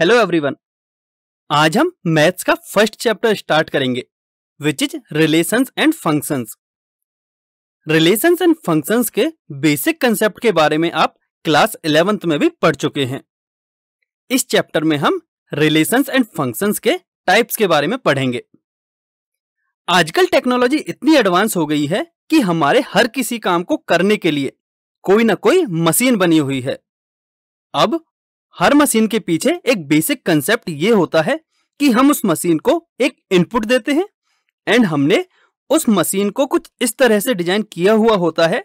Hello everyone आज हम maths का फर्स्ट चैप्टर स्टार्ट करेंगे which is relations and functions relations and functions के बेसिक कंसेप्ट के बारे में आप क्लास इलेवेंथ में भी पढ़ चुके हैं इस चैप्टर में हम रिलेशंस एंड फंक्शंस के टाइप्स के बारे में पढ़ेंगे आजकल टेक्नोलॉजी इतनी एडवांस हो गई है कि हमारे हर किसी काम को करने के लिए कोई ना कोई मशीन बनी हुई है अब हर मशीन के पीछे एक बेसिक कंसेप्ट ये होता है कि हम उस मशीन को एक इनपुट देते हैं एंड हमने उस मशीन को कुछ इस तरह से डिजाइन किया हुआ होता है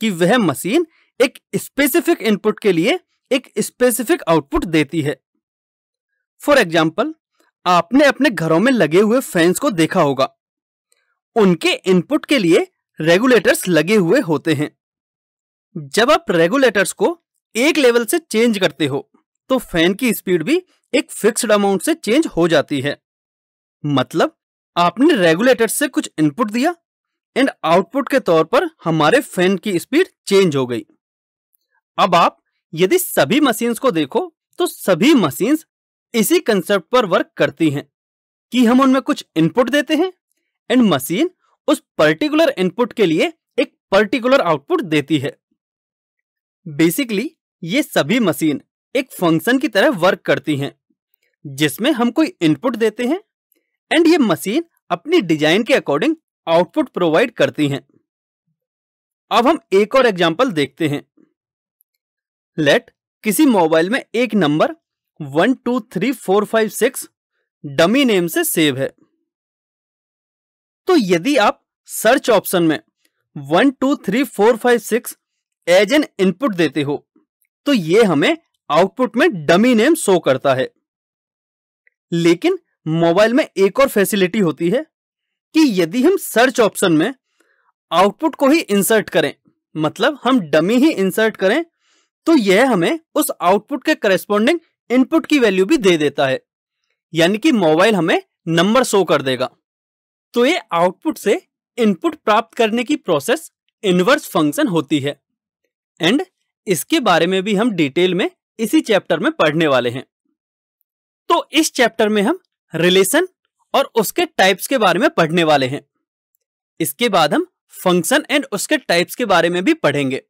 कि वह मशीन एक स्पेसिफिक इनपुट के लिए एक स्पेसिफिक आउटपुट देती है फॉर एग्जाम्पल आपने अपने घरों में लगे हुए फैंस को देखा होगा उनके इनपुट के लिए रेगुलेटर्स लगे हुए होते हैं जब आप रेगुलेटर्स को एक लेवल से चेंज करते हो तो फैन की स्पीड भी एक फिक्स्ड अमाउंट से चेंज हो जाती है मतलब आपने रेगुलेटर से कुछ इनपुट दिया एंड आउटपुट के तौर पर हमारे फैन की स्पीड चेंज हो गई अब आप यदि सभी मशीन्स को देखो तो सभी मशीन्स इसी कंसेप्ट पर वर्क करती हैं कि हम उनमें कुछ इनपुट देते हैं एंड मशीन उस पर्टिकुलर इनपुट के लिए एक पर्टिकुलर आउटपुट देती है बेसिकली ये सभी मशीन एक फंक्शन की तरह वर्क करती हैं जिसमें हम कोई इनपुट देते हैं एंड ये मशीन अपनी डिजाइन के अकॉर्डिंग आउटपुट प्रोवाइड करती हैं अब हम एक और एग्जांपल देखते हैं लेट किसी मोबाइल में एक number one two three four five six dummy name से सेव है तो यदि आप सर्च ऑप्शन में one two three four five six as an input देते हो तो ये हमें आउटपुट में डमी नेम शो करता है लेकिन मोबाइल में एक और फैसिलिटी होती है कि यदि हम सर्च ऑप्शन में आउटपुट को ही इंसर्ट करें मतलब हम डमी ही इंसर्ट करें तो यह हमें उस आउटपुट के करेस्पॉन्डिंग इनपुट की वैल्यू भी दे देता है यानी कि मोबाइल हमें नंबर शो कर देगा तो ये आउटपुट से इनपुट प्राप्त करने की प्रोसेस इनवर्स फंक्शन होती है एंड इसके बारे में भी हम डिटेल में इसी चैप्टर में पढ़ने वाले हैं तो इस चैप्टर में हम रिलेशन और उसके टाइप्स के बारे में पढ़ने वाले हैं इसके बाद हम फंक्शन एंड उसके टाइप्स के बारे में भी पढ़ेंगे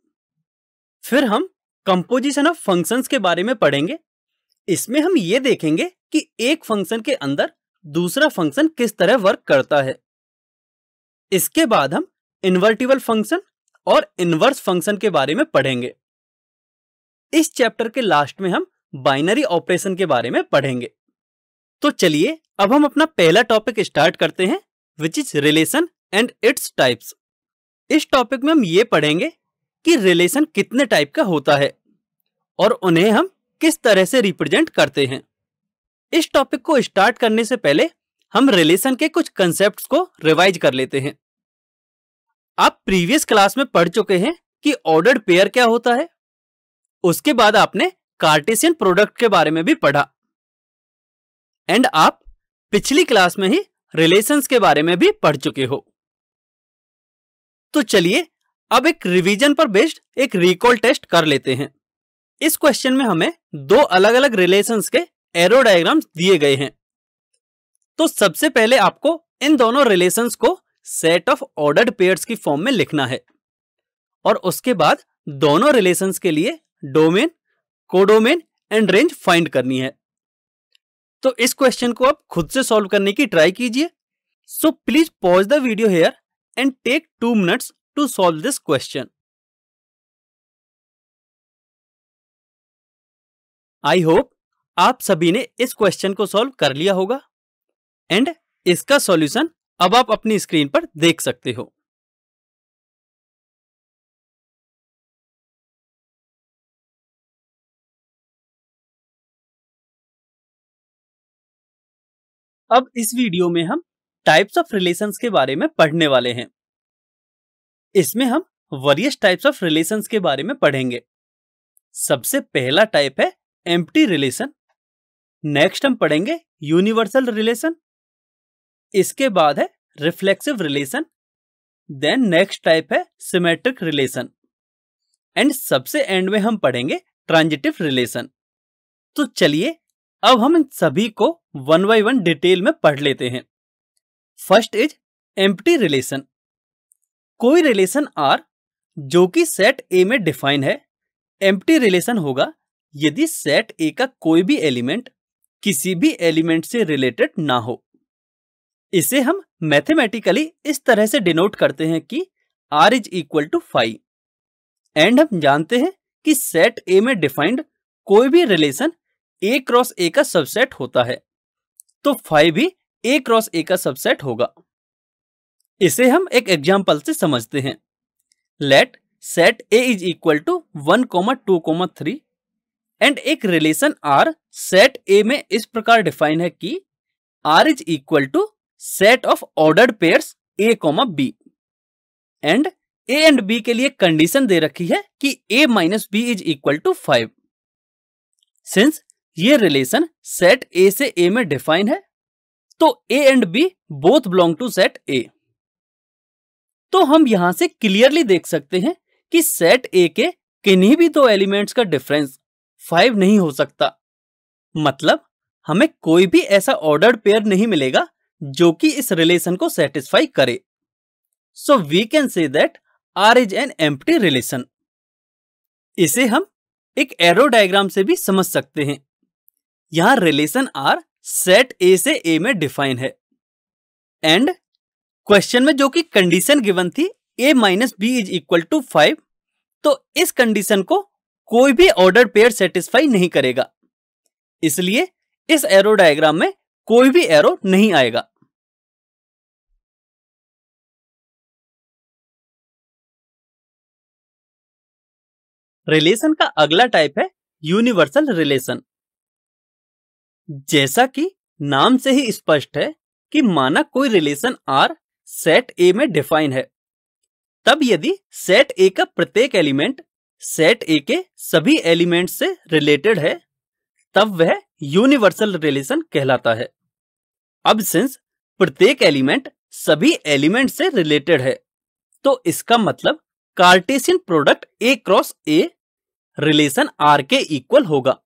फिर हम कंपोजिशन ऑफ फंक्शंस के बारे में पढ़ेंगे इसमें हम ये देखेंगे कि एक फंक्शन के अंदर दूसरा फंक्शन किस तरह वर्क करता है इसके बाद हम इन्वर्टिबल फंक्शन और इन्वर्स फंक्शन के बारे में पढ़ेंगे इस चैप्टर के लास्ट में हम बाइनरी ऑपरेशन के बारे में पढ़ेंगे तो चलिए अब हम अपना पहला टॉपिक स्टार्ट करते हैं which is relation and its types इस टॉपिक में हम ये पढ़ेंगे कि रिलेशन कितने टाइप का होता है और उन्हें हम किस तरह से रिप्रेजेंट करते हैं इस टॉपिक को स्टार्ट करने से पहले हम रिलेशन के कुछ कंसेप्ट को रिवाइज कर लेते हैं आप प्रीवियस क्लास में पढ़ चुके हैं कि ऑर्डर्ड पेयर क्या होता है उसके बाद आपने कार्टेशियन प्रोडक्ट के बारे में भी पढ़ा एंड आप पिछली क्लास में ही रिलेशंस के बारे में भी पढ़ चुके हो तो चलिए अब एक रिवीजन पर बेस्ड एक रिकॉल टेस्ट कर लेते हैं इस क्वेश्चन में हमें दो अलग अलग रिलेशंस के एरो डायग्राम्स दिए गए हैं तो सबसे पहले आपको इन दोनों रिलेशंस को सेट ऑफ ऑर्डर्ड पेयर्स की फॉर्म में लिखना है और उसके बाद दोनों रिलेशंस के लिए domain codomain and range find करनी है तो इस क्वेश्चन को आप खुद से सॉल्व करने की ट्राई कीजिए so please pause the video here and take two minutes to solve this question I hope आप सभी ने इस क्वेश्चन को सॉल्व कर लिया होगा एंड इसका सॉल्यूशन अब आप अपनी स्क्रीन पर देख सकते हो अब इस वीडियो में हम टाइप्स ऑफ रिलेशंस के बारे में पढ़ने वाले हैं इसमें हम वरियस टाइप्स ऑफ रिलेशंस के बारे में पढ़ेंगे सबसे पहला टाइप है एम्प्टी रिलेशन नेक्स्ट हम पढ़ेंगे यूनिवर्सल रिलेशन इसके बाद है reflexive relation then next type है सिमेट्रिक रिलेशन एंड सबसे एंड में हम पढ़ेंगे ट्रांजिटिव रिलेशन तो चलिए अब हम इन सभी को वन बाई वन डिटेल में पढ़ लेते हैं फर्स्ट इज एम्प्टी रिलेशन कोई रिलेशन आर जो कि सेट ए में डिफाइन है एम्प्टी रिलेशन होगा यदि सेट ए का कोई भी एलिमेंट किसी भी एलिमेंट से रिलेटेड ना हो इसे हम मैथमेटिकली इस तरह से डिनोट करते हैं कि R is equal to five and हम जानते हैं कि सेट ए में डिफाइंड कोई भी रिलेशन ए क्रॉस ए का सबसेट होता है तो फाइव भी ए क्रॉस ए का सबसेट होगा इसे हम एक एग्जाम्पल से समझते हैं let set A is equal to one comma two comma three and एक रिलेशन आर सेट ए में इस प्रकार डिफाइन है कि R is equal to set of ordered pairs A comma B and A and B के लिए condition दे रखी है कि A minus B is equal to five since ये रिलेशन सेट ए से ए में डिफाइन है तो A and B both belong to set A तो हम यहां से क्लियरली देख सकते हैं कि सेट ए के किन्हीं भी दो एलिमेंट्स का डिफरेंस फाइव नहीं हो सकता मतलब हमें कोई भी ऐसा ऑर्डर्ड पेयर नहीं मिलेगा जो कि इस रिलेशन को सेटिस्फाई करे so we can say that R is an empty relation इसे हम एक एरो डायग्राम से भी समझ सकते हैं यहां रिलेशन आर सेट ए से ए में डिफाइन है एंड क्वेश्चन में जो कि कंडीशन गिवन थी A minus B is equal to five तो इस कंडीशन को कोई भी ऑर्डर पेयर सेटिस्फाई नहीं करेगा इसलिए इस एरो डायग्राम में कोई भी एरो नहीं आएगा रिलेशन का अगला टाइप है यूनिवर्सल रिलेशन जैसा कि नाम से ही स्पष्ट है कि माना कोई रिलेशन आर सेट ए में डिफाइन है तब यदि सेट ए का प्रत्येक एलिमेंट सेट ए के सभी एलिमेंट से रिलेटेड है तब वह यूनिवर्सल रिलेशन कहलाता है अब सिंस प्रत्येक एलिमेंट सभी एलिमेंट से रिलेटेड है तो इसका मतलब Cartesian product A cross A relation R के इक्वल होगा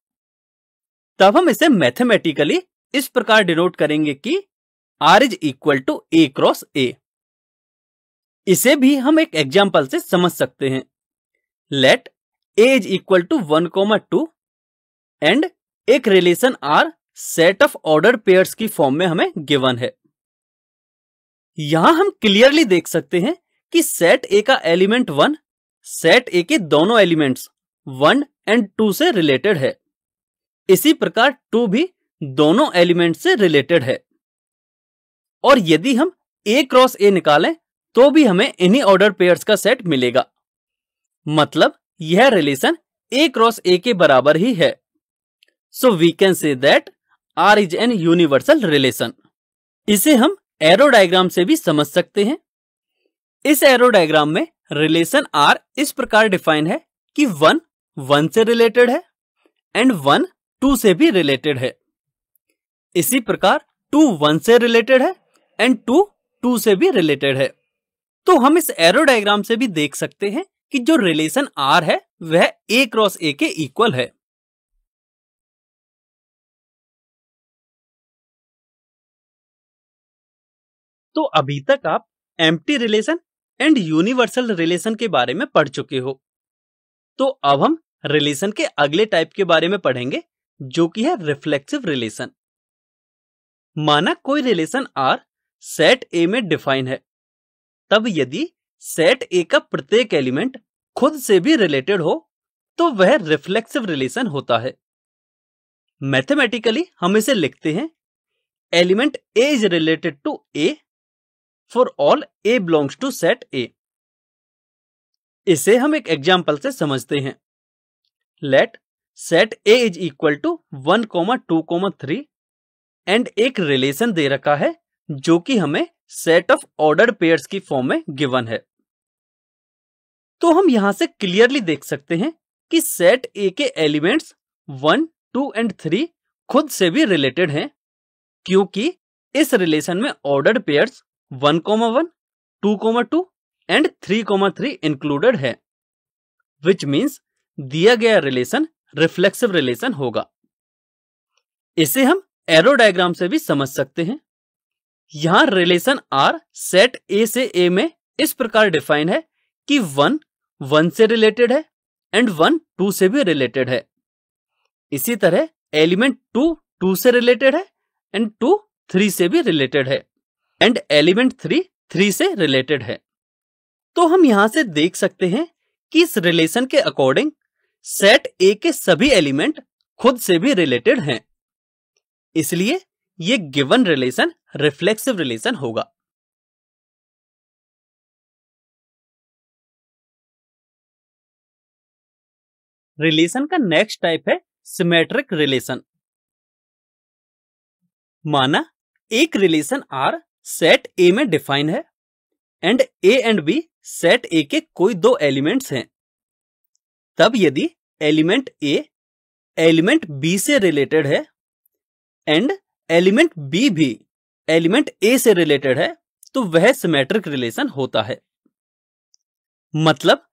तब हम इसे मैथमेटिकली इस प्रकार डिनोट करेंगे कि R is equal to A cross A इसे भी हम एक एग्जाम्पल से समझ सकते हैं let A is equal to one comma two and एक relation R set of order pairs की फॉर्म में हमें गिवन है यहां हम क्लियरली देख सकते हैं कि सेट ए का एलिमेंट वन सेट ए के दोनों एलिमेंट्स वन एंड टू से रिलेटेड है इसी प्रकार टू भी दोनों एलिमेंट से रिलेटेड है और यदि हम ए क्रॉस ए निकालें तो भी हमें इन्हीं ऑर्डर पेयर्स का सेट मिलेगा मतलब यह रिलेशन ए क्रॉस ए के बराबर ही है so we can say that R is an universal relation इसे हम एरो डायग्राम से भी समझ सकते हैं इस एरो डायग्राम में रिलेशन आर इस प्रकार डिफाइन है कि वन वन से रिलेटेड है एंड वन टू से भी रिलेटेड है इसी प्रकार टू वन से रिलेटेड है एंड टू टू से भी रिलेटेड है तो हम इस एरो डायग्राम से भी देख सकते हैं कि जो रिलेशन आर है वह ए क्रॉस ए के इक्वल है तो अभी तक आप empty relation and universal relation के बारे में पढ़ चुके हो तो अब हम रिलेशन के अगले टाइप के बारे में पढ़ेंगे जो कि है रिफ्लेक्सिव रिलेशन माना कोई रिलेशन आर सेट ए में डिफाइन है तब यदि सेट ए का प्रत्येक एलिमेंट खुद से भी रिलेटेड हो तो वह रिफ्लेक्सिव रिलेशन होता है मैथमेटिकली हम इसे लिखते हैं element A is related to A for all A belongs to set A इसे हम एक एग्जाम्पल से समझते हैं let set A is equal to one comma two comma three and एक रिलेशन दे रखा है जो कि हमें सेट ऑफ ऑर्डर पेयर की फॉर्म में गिवन है तो हम यहां से क्लियरली देख सकते हैं कि सेट ए के elements one two and three खुद से भी रिलेटेड हैं क्योंकि इस रिलेशन में order pairs one comma one two comma two and three comma three included है विच मीन्स दिया गया रिलेशन रिफ्लेक्सिव रिलेशन होगा इसे हम एरो डायग्राम से भी समझ सकते हैं यहां रिलेशन आर सेट ए से ए में इस प्रकार डिफाइन है कि वन वन से रिलेटेड है एंड वन टू से भी रिलेटेड है इसी तरह एलिमेंट टू टू से रिलेटेड है एंड टू थ्री से भी रिलेटेड है एंड एलिमेंट थ्री थ्री से रिलेटेड है तो हम यहां से देख सकते हैं कि इस रिलेशन के अकॉर्डिंग सेट ए के सभी एलिमेंट खुद से भी रिलेटेड हैं इसलिए ये गिवन रिलेशन रिफ्लेक्सिव रिलेशन होगा रिलेशन का नेक्स्ट टाइप है सिमेट्रिक रिलेशन माना एक रिलेशन आर सेट ए में डिफाइन है and A and B set A के कोई दो एलिमेंट्स हैं तब यदि एलिमेंट ए एलिमेंट बी से रिलेटेड है एंड एलिमेंट बी भी एलिमेंट ए से रिलेटेड है तो वह सिमेट्रिक रिलेशन होता है मतलब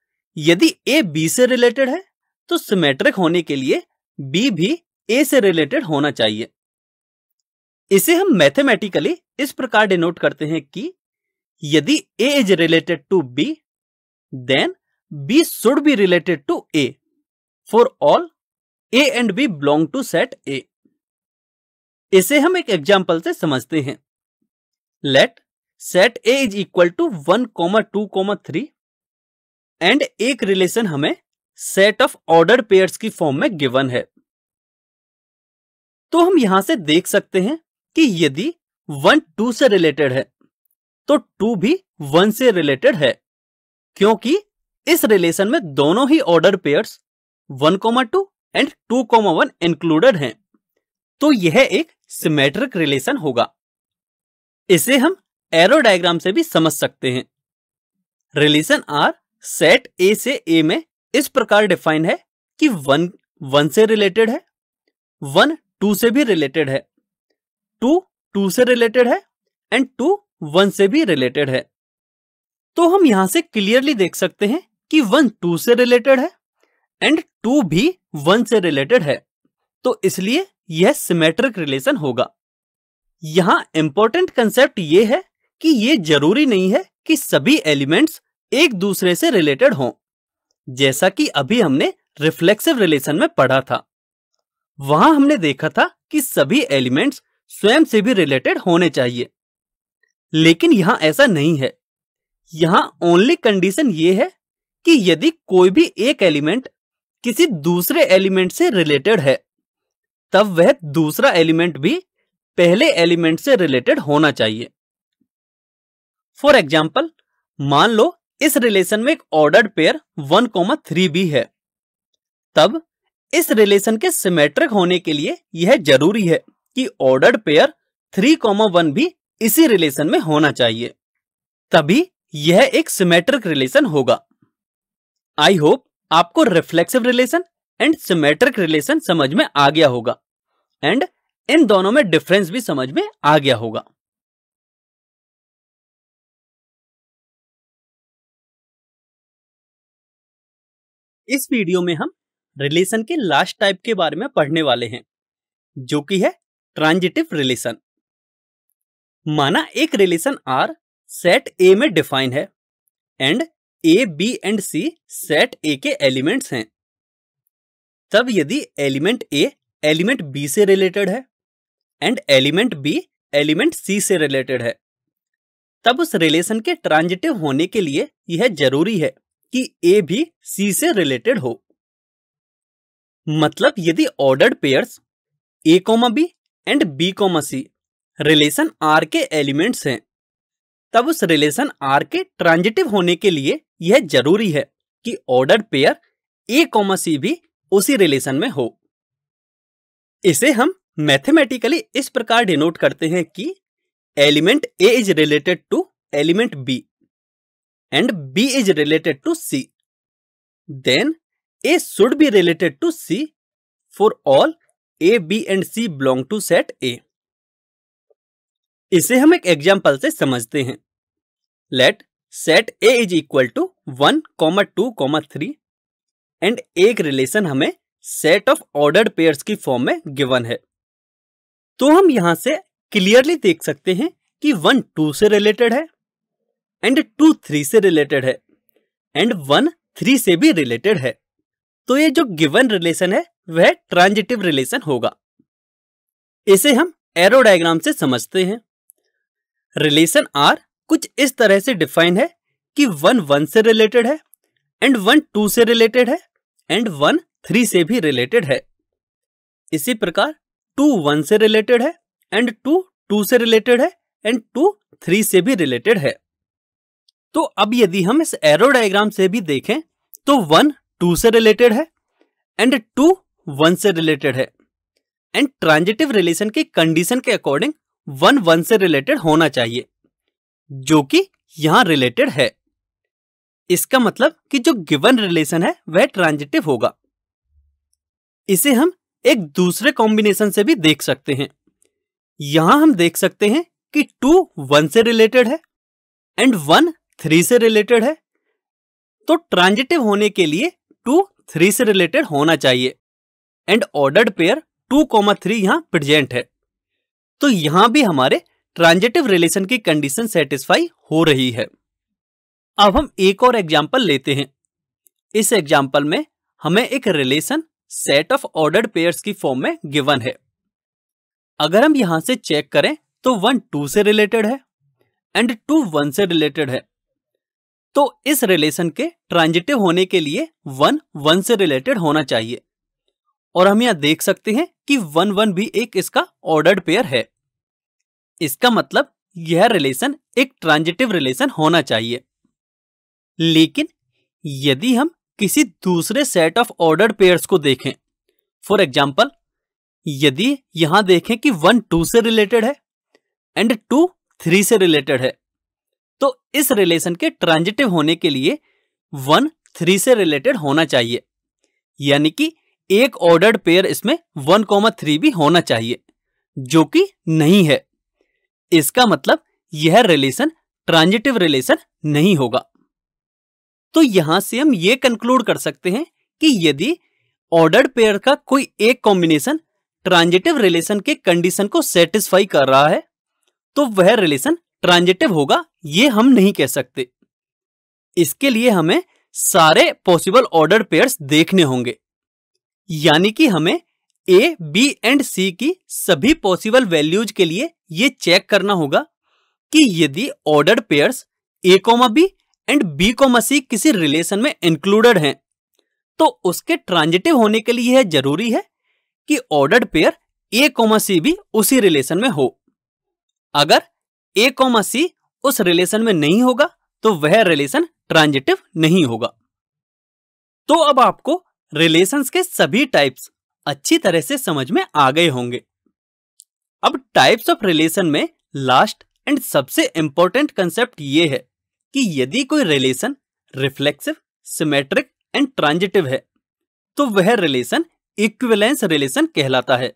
यदि ए बी से रिलेटेड है तो सिमेट्रिक होने के लिए बी भी ए से रिलेटेड होना चाहिए इसे हम मैथमेटिकली इस प्रकार डिनोट करते हैं कि यदि A is related to B then B should be related to A. For all, A and B belong to set A. इसे हम एक एग्जाम्पल से समझते हैं let set A is equal to one comma two comma three and एक relation हमें set of order pair की form में गिवन है तो हम यहां से देख सकते हैं कि यदि वन टू से रिलेटेड है तो टू भी वन से रिलेटेड है क्योंकि इस रिलेशन में दोनों ही order pairs one comma two and two comma one included है तो यह एक सिमेट्रिक रिलेशन होगा इसे हम एरो डायग्राम से भी समझ सकते हैं रिलेशन आर सेट ए से ए में इस प्रकार डिफाइन है कि वन वन से रिलेटेड है वन टू से भी रिलेटेड है टू टू से रिलेटेड है एंड टू वन से भी रिलेटेड है तो हम यहां से क्लियरली देख सकते हैं कि वन टू से रिलेटेड है एंड टू भी वन से रिलेटेड है तो इसलिए यह सिमेट्रिक रिलेशन होगा यहां इंपॉर्टेंट कंसेप्ट यह है कि ये जरूरी नहीं है कि सभी एलिमेंट्स एक दूसरे से रिलेटेड हों जैसा कि अभी हमने रिफ्लेक्सिव रिलेशन में पढ़ा था वहां हमने देखा था कि सभी एलिमेंट्स स्वयं से भी रिलेटेड होने चाहिए लेकिन यहां ऐसा नहीं है यहां ओनली कंडीशन ये है कि यदि कोई भी एक एलिमेंट किसी दूसरे एलिमेंट से रिलेटेड है तब वह दूसरा एलिमेंट भी पहले एलिमेंट से रिलेटेड होना चाहिए फॉर एग्जाम्पल मान लो इस रिलेशन में एक ordered pair one comma three भी है तब इस रिलेशन के सिमेट्रिक होने के लिए यह जरूरी है कि ordered pair three comma one भी इसी रिलेशन में होना चाहिए तभी यह एक सिमेट्रिक रिलेशन होगा आई होप आपको reflexive relation and symmetric relation समझ में आ गया होगा एंड इन दोनों में डिफरेंस भी समझ में आ गया होगा इस वीडियो में हम रिलेशन के लास्ट टाइप के बारे में पढ़ने वाले हैं जो कि है ट्रांजिटिव रिलेशन माना एक रिलेशन आर सेट ए में डिफाइन है and A B and C set A के एलिमेंट्स हैं तब यदि एलिमेंट ए एलिमेंट बी से रिलेटेड है and element B element C से रिलेटेड है तब उस रिलेशन के ट्रांजिटिव होने के लिए यह जरूरी है कि ए भी सी से रिलेटेड हो मतलब यदि ordered pairs A comma B and B comma C relation R के एलिमेंट्स हैं तब उस रिलेशन आर के ट्रांजिटिव होने के लिए यह जरूरी है कि order pair A comma C भी उसी रिलेशन में हो इसे हम मैथमेटिकली इस प्रकार डिनोट करते हैं कि element A is related to element B and B is related to C then A should be related to C for all A B and C belong to set A इसे हम एक example से समझते हैं let set A is equal to one comma two comma three and एक relation हमें set of order pairs की form में गिवन है तो हम यहां से क्लियरली देख सकते हैं कि वन टू से रिलेटेड है एंड टू थ्री से रिलेटेड है एंड वन थ्री से भी रिलेटेड है तो ये जो गिवन रिलेशन है वह ट्रांजिटिव रिलेशन होगा इसे हम एरो डायग्राम से समझते हैं रिलेशन आर कुछ इस तरह से डिफाइन है कि वन वन से रिलेटेड है एंड वन टू से रिलेटेड है एंड वन थ्री से भी रिलेटेड है इसी प्रकार टू वन से रिलेटेड है एंड टू टू से रिलेटेड है एंड टू थ्री से भी रिलेटेड है तो अब यदि हम इस एरो डायग्राम से भी देखें तो वन टू से रिलेटेड है एंड टू वन से रिलेटेड है एंड ट्रांजिटिव रिलेशन की कंडीशन के अकॉर्डिंग वन वन से रिलेटेड होना चाहिए जो कि यहां रिलेटेड है इसका मतलब कि जो गिवन रिलेशन है वह ट्रांजिटिव होगा इसे हम एक दूसरे कॉम्बिनेशन से भी देख सकते हैं यहां हम देख सकते हैं कि टू वन से रिलेटेड है एंड वन थ्री से रिलेटेड है तो ट्रांजिटिव होने के लिए टू थ्री से रिलेटेड होना चाहिए and ordered pair two comma three यहां प्रेजेंट है तो यहां भी हमारे ट्रांजेटिव रिलेशन की कंडीशन सेटिस्फाई हो रही है अब हम एक और एग्जाम्पल लेते हैं इस एग्जाम्पल में हमें एक relation set of order pairs की फॉर्म में गिवन है अगर हम यहां से चेक करें तो वन टू से रिलेटेड है एंड टू वन से रिलेटेड है तो इस रिलेशन के ट्रांजिटिव होने के लिए वन वन से रिलेटेड होना चाहिए और हम यहाँ देख सकते हैं कि वन वन भी एक इसका ऑर्डर्ड पेयर है इसका मतलब यह रिलेशन एक ट्रांजिटिव रिलेशन होना चाहिए लेकिन यदि हम किसी दूसरे सेट ऑफ ऑर्डर्ड पेयर्स को देखें फॉर एग्जाम्पल यदि यहां देखें कि वन टू से रिलेटेड है एंड टू थ्री से रिलेटेड है तो इस रिलेशन के ट्रांजिटिव होने के लिए वन थ्री से रिलेटेड होना चाहिए यानी कि एक ऑर्डर्ड पेयर इसमें वन कॉमा थ्री भी होना चाहिए जो कि नहीं है इसका मतलब यह रिलेशन ट्रांजिटिव रिलेशन नहीं होगा तो यहां से हम ये कंक्लूड कर सकते हैं कि यदि ऑर्डर्ड पेयर का कोई एक कॉम्बिनेशन ट्रांजिटिव रिलेशन के कंडीशन को सेटिस्फाई कर रहा है तो वह रिलेशन ट्रांजिटिव होगा यह हम नहीं कह सकते इसके लिए हमें सारे पॉसिबल ऑर्डर पेयर्स देखने होंगे यानी कि हमें ए बी एंड सी की सभी पॉसिबल वैल्यूज के लिए ये चेक करना होगा कि यदि order pairs A comma B and B comma C किसी रिलेशन में इंक्लूडेड हैं तो उसके ट्रांजिटिव होने के लिए यह जरूरी है कि order pair A comma C भी उसी रिलेशन में हो अगर ए कोमा सी उस रिलेशन में नहीं होगा तो वह रिलेशन ट्रांजिटिव नहीं होगा तो अब आपको रिलेशंस के सभी टाइप्स अच्छी तरह से समझ में आ गए होंगे अब टाइप्स ऑफ रिलेशन में लास्ट एंड सबसे इंपॉर्टेंट कंसेप्ट ये है कि यदि कोई relation reflexive symmetric and transitive है तो वह रिलेशन इक्विवेलेंस रिलेशन कहलाता है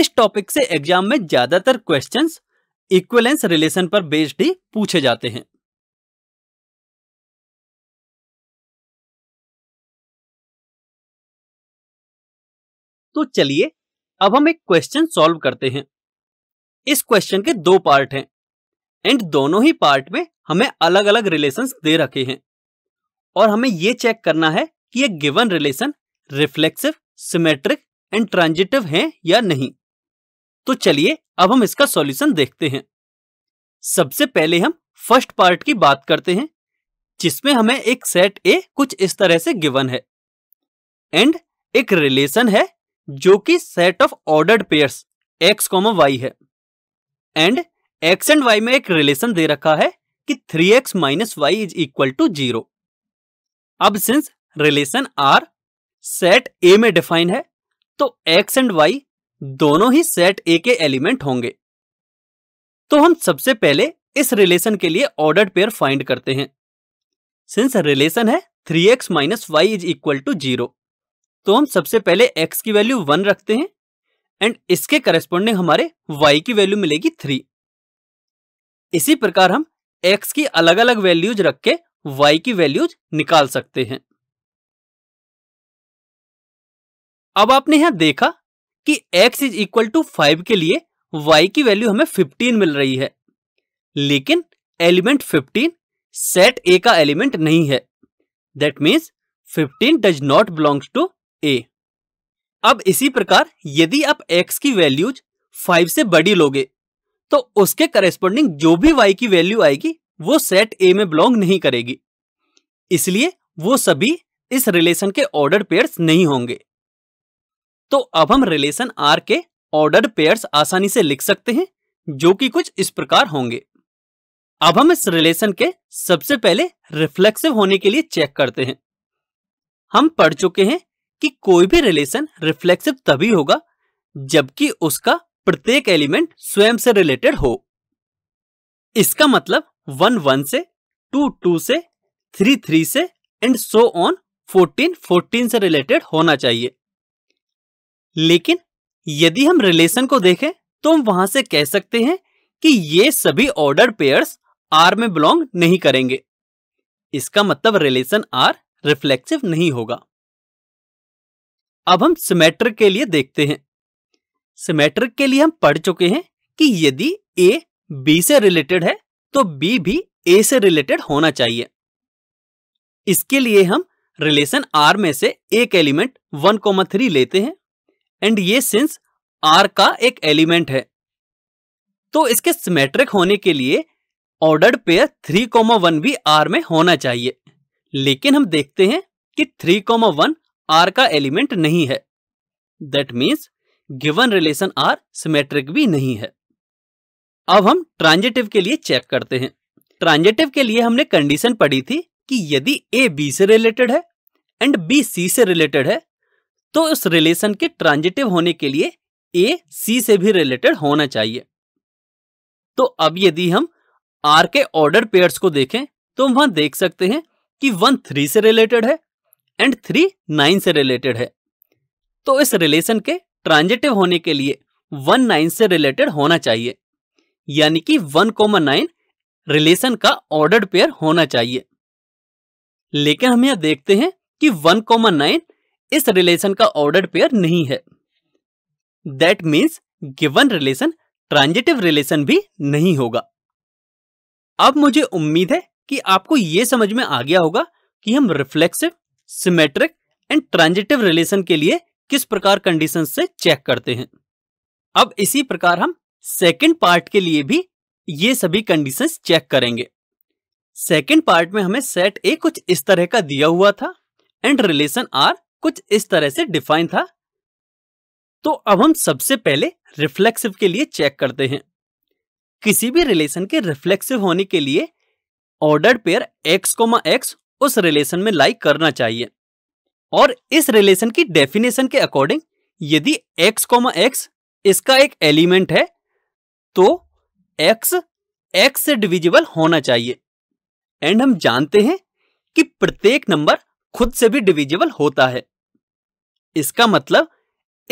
इस टॉपिक से एग्जाम में ज्यादातर क्वेश्चंस इक्विवेलेंस रिलेशन पर बेस्ड ही पूछे जाते हैं तो चलिए अब हम एक क्वेश्चन सॉल्व करते हैं इस क्वेश्चन के दो पार्ट हैं एंड दोनों ही पार्ट में हमें अलग अलग रिलेशन दे रखे हैं और हमें ये चेक करना है कि ये given relation reflexive symmetric and transitive हैं या नहीं तो चलिए अब हम इसका सॉल्यूशन देखते हैं सबसे पहले हम फर्स्ट पार्ट की बात करते हैं जिसमें हमें एक सेट ए कुछ इस तरह से गिवन है एंड एक रिलेशन है जो कि set of ordered pairs X comma Y है एंड एक्स एंड वाई में एक रिलेशन दे रखा है कि three X minus Y is equal to zero अब since relation R set A में डिफाइन है तो एक्स एंड वाई दोनों ही सेट ए के एलिमेंट होंगे तो हम सबसे पहले इस रिलेशन के लिए ऑर्डर्ड पेयर फाइंड करते हैं सिंस रिलेशन है three X minus Y is equal to zero तो हम सबसे पहले एक्स की वैल्यू वन रखते हैं एंड इसके करस्पॉन्डिंग हमारे वाई की वैल्यू मिलेगी थ्री इसी प्रकार हम एक्स की अलग अलग वैल्यूज रख के वाई की वैल्यूज निकाल सकते हैं अब आपने यहां देखा कि x is equal to five के लिए y की वैल्यू हमें 15 मिल रही है लेकिन एलिमेंट 15 सेट ए का एलिमेंट नहीं है that means 15 does not belongs to A अब इसी प्रकार यदि आप एक्स की वैल्यूज फाइव से बड़ी लोगे तो उसके करेस्पॉन्डिंग जो भी वाई की वैल्यू आएगी वो सेट ए में बिलोंग नहीं करेगी इसलिए वो सभी इस रिलेशन के ऑर्डर पेयर्स नहीं होंगे तो अब हम रिलेशन आर के ऑर्डर पेयर्स आसानी से लिख सकते हैं जो कि कुछ इस प्रकार होंगे अब हम इस रिलेशन के सबसे पहले रिफ्लेक्सिव होने के लिए चेक करते हैं हम पढ़ चुके हैं कि कोई भी रिलेशन रिफ्लेक्सिव तभी होगा जबकि उसका प्रत्येक एलिमेंट स्वयं से रिलेटेड हो इसका मतलब वन वन से टू टू से थ्री थ्री से and so on fourteen fourteen से रिलेटेड होना चाहिए लेकिन यदि हम रिलेशन को देखें तो हम वहां से कह सकते हैं कि ये सभी ऑर्डर पेयर्स आर में बिलोंग नहीं करेंगे इसका मतलब रिलेशन आर रिफ्लेक्सिव नहीं होगा अब हम सिमेट्रिक के लिए देखते हैं सिमेट्रिक के लिए हम पढ़ चुके हैं कि यदि ए बी से रिलेटेड है तो बी भी ए से रिलेटेड होना चाहिए इसके लिए हम रिलेशन आर में से एक एलिमेंट वन कोमा थ्री लेते हैं एंड ये सिंस आर का एक एलिमेंट है तो इसके सिमेट्रिक होने के लिए ordered pair three comma one भी आर में होना चाहिए लेकिन हम देखते हैं कि थ्री कोमा वन आर का एलिमेंट नहीं है that means given relation R symmetric भी नहीं है अब हम ट्रांजेटिव के लिए चेक करते हैं ट्रांजेटिव के लिए हमने कंडीशन पढ़ी थी कि यदि ए बी से रिलेटेड है एंड बी सी से रिलेटेड है तो उस रिलेशन के ट्रांजेटिव होने के लिए ए सी से भी रिलेटेड होना चाहिए तो अब यदि हम आर के ऑर्डर पेयर्स को देखें तो हम वहां देख सकते हैं कि वन थ्री से रिलेटेड है एंड थ्री नाइन से रिलेटेड है तो इस रिलेशन के ट्रांजिटिव होने के लिए वन नाइन से रिलेटेड होना चाहिए यानी कि वन कोमा नाइन रिलेशन का ऑर्डर पेयर होना चाहिए लेकिन हम यह देखते हैं कि वन कोमा नाइन इस रिलेशन का ऑर्डर पेयर नहीं है that means given relation transitive relation भी नहीं होगा अब मुझे उम्मीद है कि आपको यह समझ में आ गया होगा कि हम reflexive symmetric and transitive relation के लिए किस प्रकार कंडीशन से चेक करते हैं अब इसी प्रकार हम सेकेंड पार्ट के लिए भी ये सभी कंडीशन चेक करेंगे सेकेंड पार्ट में हमें सेट ए कुछ इस तरह का दिया हुआ था एंड रिलेशन आर कुछ इस तरह से डिफाइन था तो अब हम सबसे पहले रिफ्लेक्सिव के लिए चेक करते हैं किसी भी रिलेशन के रिफ्लेक्सिव होने के लिए order pair X comma X उस रिलेशन में लाइक करना चाहिए और इस रिलेशन की डेफिनेशन के अकॉर्डिंग यदि x, x इसका एक एलिमेंट है तो x x से डिविजिबल होना चाहिए एंड हम जानते हैं कि प्रत्येक नंबर खुद से भी डिविजिबल होता है इसका मतलब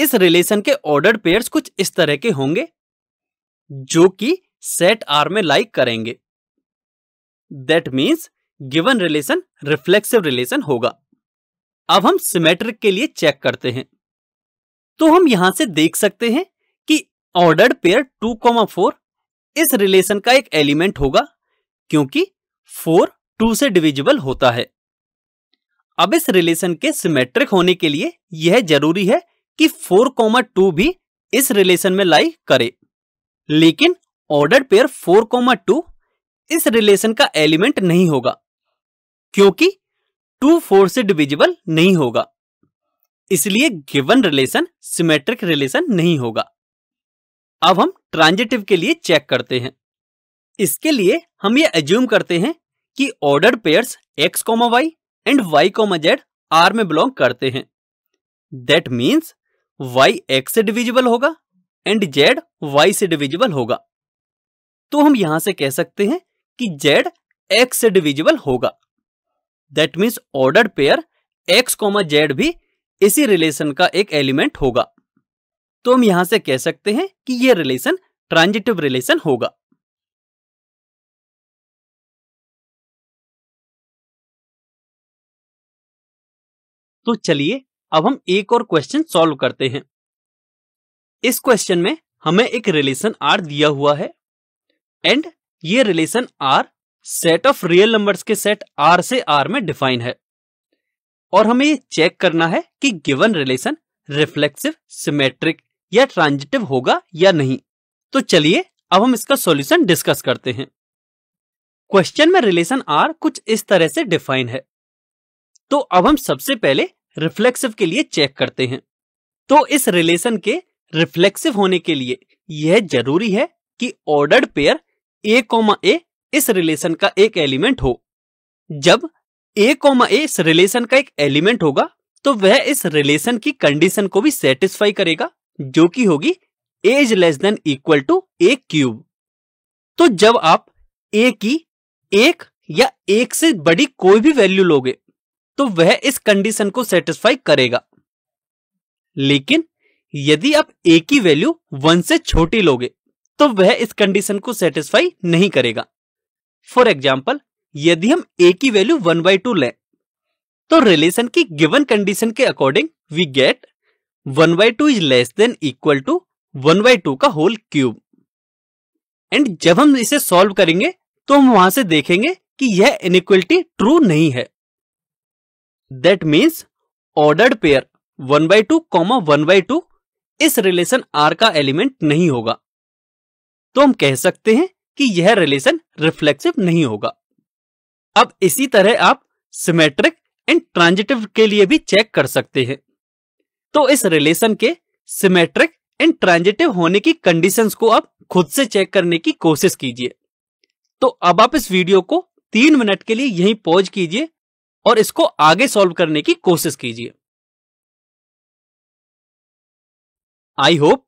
इस रिलेशन के ऑर्डर पेयर्स कुछ इस तरह के होंगे जो कि सेट आर में लाइक करेंगे that means given relation reflexive relation होगा अब हम सिमेट्रिक के लिए चेक करते हैं तो हम यहां से देख सकते हैं कि ऑर्डर्ड पेयर टू फोर इस रिलेशन का एक एलिमेंट होगा क्योंकि 4 2 से डिविजिबल होता है अब इस रिलेशन के सिमेट्रिक होने के लिए यह जरूरी है कि फोर कॉमा टू भी इस रिलेशन में लाई करे लेकिन order pair four comma two इस रिलेशन का एलिमेंट नहीं होगा क्योंकि टू फोर से डिविजिबल नहीं होगा इसलिए गिवन रिलेशन सिमेट्रिक रिलेशन नहीं होगा अब हम ट्रांजिटिव के लिए चेक करते हैं इसके लिए हम ये एज्यूम करते हैं कि order pairs X comma Y and Y comma Z R में बिलोंग करते हैं दैट मीन्स वाई एक्स से डिविजिबल होगा एंड जेड वाई से डिविजिबल होगा तो हम यहां से कह सकते हैं कि जेड एक्स से डिविजिबल होगा that means order pair X comma Z भी इसी रिलेशन का एक एलिमेंट होगा तो हम यहां से कह सकते हैं कि यह रिलेशन ट्रांजिटिव रिलेशन होगा तो चलिए अब हम एक और क्वेश्चन सॉल्व करते हैं इस क्वेश्चन में हमें एक रिलेशन आर दिया हुआ है एंड ये relation R set of real numbers के सेट आर से आर में डिफाइन है और हमें चेक करना है कि गिवन रिलेशन रिफ्लेक्सिव सिमेट्रिक या ट्रांजिटिव होगा या नहीं तो चलिए अब हम इसका सॉल्यूशन डिस्कस करते हैं क्वेश्चन में रिलेशन आर कुछ इस तरह से डिफाइन है तो अब हम सबसे पहले रिफ्लेक्सिव के लिए चेक करते हैं तो इस रिलेशन के रिफ्लेक्सिव होने के लिए यह जरूरी है कि ordered pair A comma A इस रिलेशन का एक एलिमेंट हो जब ए कॉमा ए इस रिलेशन का एक एलिमेंट होगा तो वह इस रिलेशन की कंडीशन को भी सेटिस्फाई करेगा जो कि होगी A is less than equal to A cube तो जब आप ए की एक या एक से बड़ी कोई भी वैल्यू लोगे तो वह इस कंडीशन को सेटिस्फाई करेगा लेकिन यदि आप ए की वैल्यू वन से छोटी लोगे तो वह इस कंडीशन को सेटिस्फाई नहीं करेगा फॉर एग्जाम्पल यदि हम ए की वैल्यू वन बाई टू लें तो रिलेशन की गिवन कंडीशन के according we get one by two is less than equal to one by two का होल क्यूब एंड जब हम इसे सॉल्व करेंगे तो हम वहां से देखेंगे कि यह इनक्वलिटी ट्रू नहीं है that means ordered pair one by two comma one by two इस रिलेशन आर का एलिमेंट नहीं होगा तो हम कह सकते हैं कि यह रिलेशन रिफ्लेक्सिव नहीं होगा अब इसी तरह आप सिमेट्रिक एंड ट्रांजिटिव के लिए भी चेक कर सकते हैं तो इस रिलेशन के सिमेट्रिक एंड ट्रांजिटिव होने की कंडीशंस को आप खुद से चेक करने की कोशिश कीजिए तो अब आप इस वीडियो को तीन मिनट के लिए यहीं पॉज कीजिए और इसको आगे सॉल्व करने की कोशिश कीजिए आई होप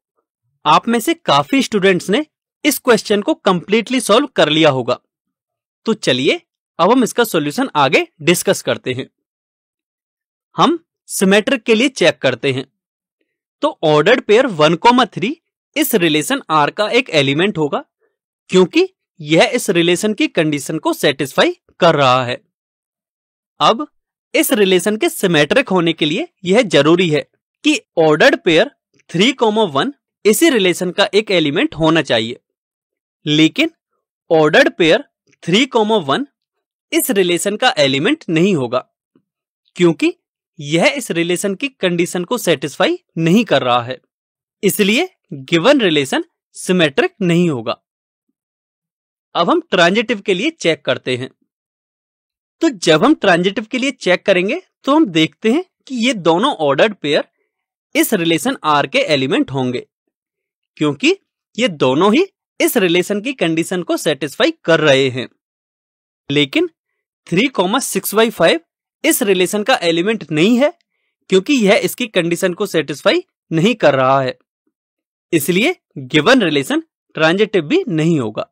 आप में से काफी स्टूडेंट्स ने इस क्वेश्चन को कंप्लीटली सॉल्व कर लिया होगा तो चलिए अब हम इसका सॉल्यूशन आगे डिस्कस करते हैं हम सिमेट्रिक के लिए चेक करते हैं तो ordered pair one comma three इस रिलेशन आर का एक एलिमेंट होगा क्योंकि यह इस रिलेशन की कंडीशन को सेटिस्फाई कर रहा है अब इस रिलेशन के सिमेट्रिक होने के लिए यह जरूरी है कि ordered pair three comma one इसी रिलेशन का एक एलिमेंट होना चाहिए लेकिन ordered pair three comma one इस रिलेशन का एलिमेंट नहीं होगा क्योंकि यह इस रिलेशन की कंडीशन को सेटिस्फाई नहीं कर रहा है इसलिए गिवन रिलेशन सिमेट्रिक नहीं होगा अब हम ट्रांजिटिव के लिए चेक करते हैं तो जब हम ट्रांजिटिव के लिए चेक करेंगे तो हम देखते हैं कि ये दोनों ऑर्डर्ड पेयर इस रिलेशन आर के एलिमेंट होंगे क्योंकि ये दोनों ही इस रिलेशन की कंडीशन को सेटिस्फाई कर रहे हैं लेकिन three comma six by five इस रिलेशन का एलिमेंट नहीं है क्योंकि यह इसकी कंडीशन को सेटिस्फाई नहीं कर रहा है इसलिए गिवन रिलेशन ट्रांजिटिव भी नहीं होगा